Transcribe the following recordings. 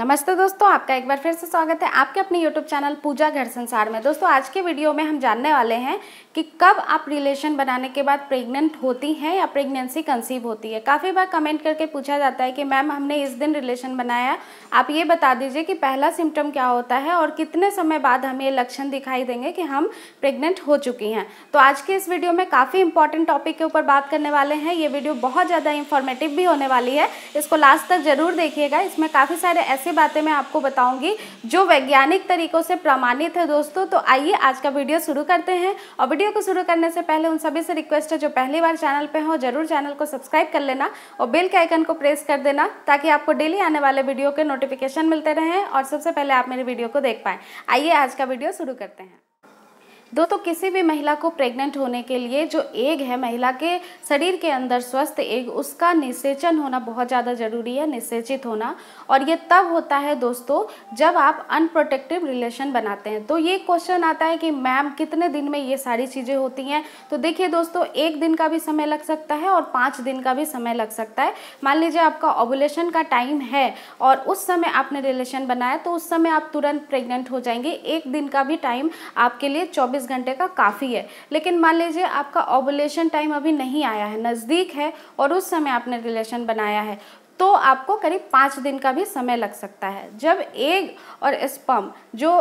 नमस्ते दोस्तों आपका एक बार फिर से स्वागत है आपके अपने यूट्यूब चैनल पूजा घर संसार में दोस्तों आज के वीडियो में हम जानने वाले हैं कि कब आप रिलेशन बनाने के बाद प्रेग्नेंट होती हैं या प्रेगनेंसी कंसीव होती है काफ़ी बार कमेंट करके पूछा जाता है कि मैम हमने इस दिन रिलेशन बनाया आप ये बता दीजिए कि पहला सिम्टम क्या होता है और कितने समय बाद हमें ये लक्षण दिखाई देंगे कि हम प्रेग्नेंट हो चुकी हैं तो आज के इस वीडियो में काफ़ी इंपॉर्टेंट टॉपिक के ऊपर बात करने वाले हैं ये वीडियो बहुत ज़्यादा इन्फॉर्मेटिव भी होने वाली है इसको लास्ट तक ज़रूर देखिएगा इसमें काफ़ी सारे ऐसे ऐसी बातें मैं आपको बताऊंगी जो वैज्ञानिक तरीकों से प्रमाणित है दोस्तों तो आइए आज का वीडियो शुरू करते हैं और वीडियो को शुरू करने से पहले उन सभी से रिक्वेस्ट है जो पहली बार चैनल पर हो जरूर चैनल को सब्सक्राइब कर लेना और बेल के आइकन को प्रेस कर देना ताकि आपको डेली आने वाले वीडियो के नोटिफिकेशन मिलते रहें और सबसे पहले आप मेरे वीडियो को देख पाएं आइए आज का वीडियो शुरू करते हैं दोस्तों किसी भी महिला को प्रेग्नेंट होने के लिए जो एग है महिला के शरीर के अंदर स्वस्थ एग उसका निषेचन होना बहुत ज़्यादा ज़रूरी है निषेचित होना और ये तब होता है दोस्तों जब आप अनप्रोटेक्टिव रिलेशन बनाते हैं तो ये क्वेश्चन आता है कि मैम कितने दिन में ये सारी चीज़ें होती हैं तो देखिए दोस्तों एक दिन का भी समय लग सकता है और पाँच दिन का भी समय लग सकता है मान लीजिए आपका ओबुलेशन का टाइम है और उस समय आपने रिलेशन बनाया तो उस समय आप तुरंत प्रेगनेंट हो जाएंगे एक दिन का भी टाइम आपके लिए चौबीस चौबीस घंटे का काफ़ी है लेकिन मान लीजिए आपका ओबुलेशन टाइम अभी नहीं आया है नज़दीक है और उस समय आपने रिलेशन बनाया है तो आपको करीब पाँच दिन का भी समय लग सकता है जब एग और स्पम जो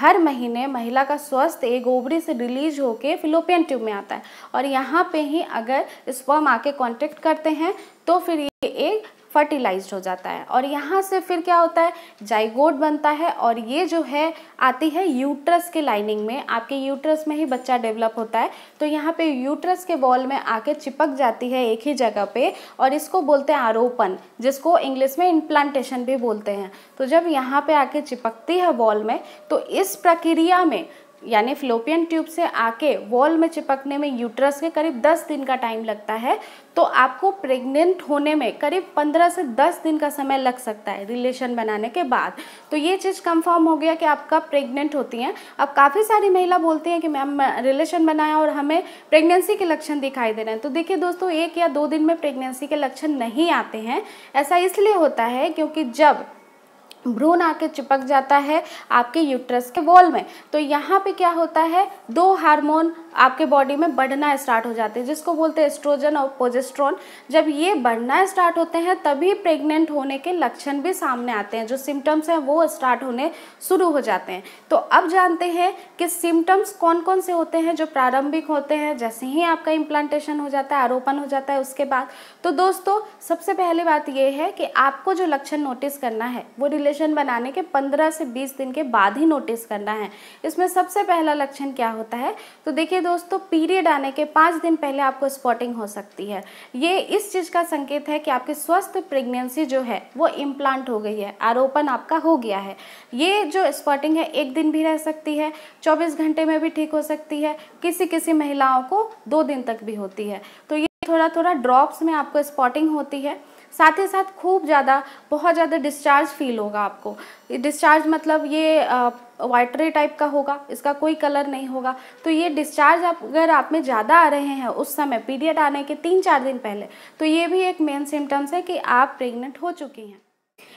हर महीने महिला का स्वस्थ एक ओवरी से रिलीज होके फिलोपियन ट्यूब में आता है और यहाँ पे ही अगर स्पर्म आके कांटेक्ट करते हैं तो फिर एग फर्टिलाइज हो जाता है और यहाँ से फिर क्या होता है जाइगोट बनता है और ये जो है आती है यूट्रस के लाइनिंग में आपके यूट्रस में ही बच्चा डेवलप होता है तो यहाँ पे यूट्रस के वॉल में आके चिपक जाती है एक ही जगह पे और इसको बोलते हैं आरोपण जिसको इंग्लिश में इम्प्लांटेशन भी बोलते हैं तो जब यहाँ पर आके चिपकती है वॉल में तो इस प्रक्रिया में यानी फ्लोपियन ट्यूब से आके वॉल में चिपकने में यूट्रस के करीब 10 दिन का टाइम लगता है तो आपको प्रेग्नेंट होने में करीब 15 से 10 दिन का समय लग सकता है रिलेशन बनाने के बाद तो ये चीज़ कंफर्म हो गया कि आप कब प्रेग्नेंट होती हैं अब काफ़ी सारी महिला बोलती हैं कि मैम रिलेशन बनाया और हमें प्रेगनेंसी के लक्षण दिखाई दे रहे हैं तो देखिए दोस्तों एक या दो दिन में प्रेगनेंसी के लक्षण नहीं आते हैं ऐसा इसलिए होता है क्योंकि जब भ्रूण आके चिपक जाता है आपके यूट्रस के वॉल में तो यहाँ पे क्या होता है दो हार्मोन आपके बॉडी में बढ़ना स्टार्ट हो जाते हैं जिसको बोलते हैं एस्ट्रोजन और पोजेस्ट्रॉन जब ये बढ़ना स्टार्ट होते हैं तभी प्रेग्नेंट होने के लक्षण भी सामने आते हैं जो सिम्टम्स हैं वो स्टार्ट होने शुरू हो जाते हैं तो अब जानते हैं कि सिम्टम्स कौन कौन से होते हैं जो प्रारंभिक होते हैं जैसे ही आपका इम्प्लांटेशन हो जाता है आरोपण हो जाता है उसके बाद तो दोस्तों सबसे पहली बात यह है कि आपको जो लक्षण नोटिस करना है वो रिलेशन बनाने के पंद्रह से बीस दिन के बाद ही नोटिस करना है इसमें सबसे पहला लक्षण क्या होता है तो देखिए देखिए दोस्तों पीरियड आने के पाँच दिन पहले आपको स्पॉटिंग हो सकती है ये इस चीज़ का संकेत है कि आपकी स्वस्थ प्रेगनेंसी जो है वो इम्प्लांट हो गई है आरोपण आपका हो गया है ये जो स्पॉटिंग है एक दिन भी रह सकती है चौबीस घंटे में भी ठीक हो सकती है किसी किसी महिलाओं को दो दिन तक भी होती है तो ये थोड़ा थोड़ा ड्रॉप्स में आपको स्पॉटिंग होती है साथ ही साथ खूब ज़्यादा बहुत ज़्यादा डिस्चार्ज फील होगा आपको डिस्चार्ज मतलब ये वाइटरी टाइप का होगा इसका कोई कलर नहीं होगा तो ये डिस्चार्ज आप अगर आप में ज़्यादा आ रहे हैं उस समय पीरियड आने के तीन चार दिन पहले तो ये भी एक मेन सिम्टम्स है कि आप प्रेग्नेंट हो चुकी हैं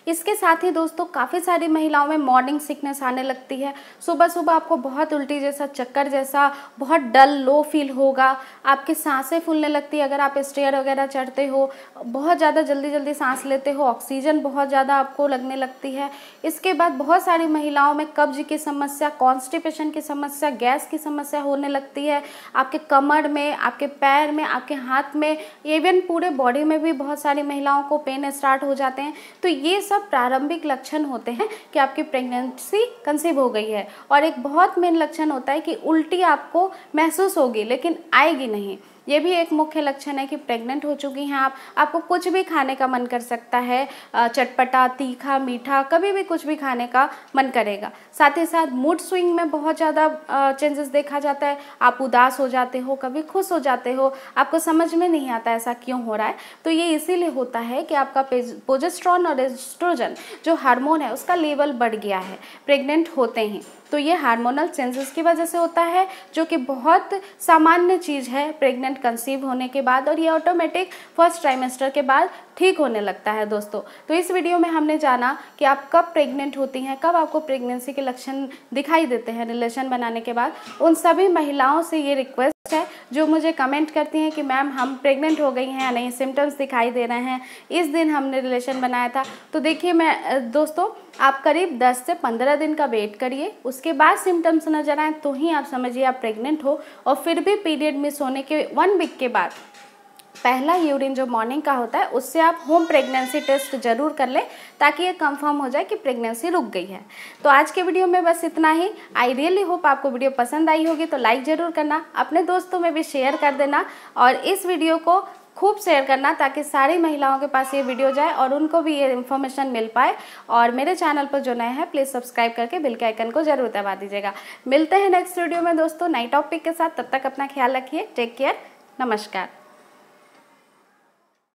इसके साथ ही दोस्तों काफ़ी सारी महिलाओं में मॉर्निंग सिकनेस आने लगती है सुबह सुबह आपको बहुत उल्टी जैसा चक्कर जैसा बहुत डल लो फील होगा आपकी सांसें फूलने लगती है अगर आप स्टेयर वगैरह चढ़ते हो बहुत ज़्यादा जल्दी जल्दी सांस लेते हो ऑक्सीजन बहुत ज़्यादा आपको लगने लगती है इसके बाद बहुत सारी महिलाओं में कब्ज की समस्या कॉन्स्टिपेशन की समस्या गैस की समस्या होने लगती है आपके कमर में आपके पैर में आपके हाथ में इवन पूरे बॉडी में भी बहुत सारी महिलाओं को पेन स्टार्ट हो जाते हैं तो ये सब सब प्रारंभिक लक्षण होते हैं कि आपकी प्रेगनेंसी कंसीव हो गई है और एक बहुत मेन लक्षण होता है कि उल्टी आपको महसूस होगी लेकिन आएगी नहीं ये भी एक मुख्य लक्षण है कि प्रेग्नेंट हो चुकी हैं आप आपको कुछ भी खाने का मन कर सकता है चटपटा तीखा मीठा कभी भी कुछ भी खाने का मन करेगा साथ ही साथ मूड स्विंग में बहुत ज़्यादा चेंजेस देखा जाता है आप उदास हो जाते हो कभी खुश हो जाते हो आपको समझ में नहीं आता ऐसा क्यों हो रहा है तो ये इसीलिए होता है कि आपका पोजेस्ट्रॉन और एस्ट्रोजन जो हार्मोन है उसका लेवल बढ़ गया है प्रेग्नेंट होते हैं तो ये हार्मोनल चेंजेस की वजह से होता है जो कि बहुत सामान्य चीज़ है प्रेगनेंट प्लांट कंसीव होने के बाद और ये ऑटोमेटिक फर्स्ट ट्राइमेस्टर के बाद ठीक होने लगता है दोस्तों तो इस वीडियो में हमने जाना कि आप कब प्रेग्नेंट होती हैं कब आपको प्रेगनेंसी के लक्षण दिखाई देते हैं रिलेशन बनाने के बाद उन सभी महिलाओं से ये रिक्वेस्ट है जो मुझे कमेंट करती हैं कि मैम हम प्रेग्नेंट हो गई हैं या नहीं सिम्टम्स दिखाई दे रहे हैं इस दिन हमने रिलेशन बनाया था तो देखिए मैं दोस्तों आप करीब 10 से 15 दिन का वेट करिए उसके बाद सिम्टम्स नज़र आए तो ही आप समझिए आप प्रेग्नेंट हो और फिर भी पीरियड मिस होने के वन वीक के बाद पहला यूरिन जो मॉर्निंग का होता है उससे आप होम प्रेगनेंसी टेस्ट ज़रूर कर लें ताकि ये कंफर्म हो जाए कि प्रेगनेंसी रुक गई है तो आज के वीडियो में बस इतना ही आई रियली होप आपको वीडियो पसंद आई होगी तो लाइक ज़रूर करना अपने दोस्तों में भी शेयर कर देना और इस वीडियो को खूब शेयर करना ताकि सारी महिलाओं के पास ये वीडियो जाए और उनको भी ये इन्फॉर्मेशन मिल पाए और मेरे चैनल पर जो नए हैं प्लीज़ सब्सक्राइब करके बिल के आइकन को जरूर दबा दीजिएगा मिलते हैं नेक्स्ट वीडियो में दोस्तों नई टॉपिक के साथ तब तक अपना ख्याल रखिए टेक केयर नमस्कार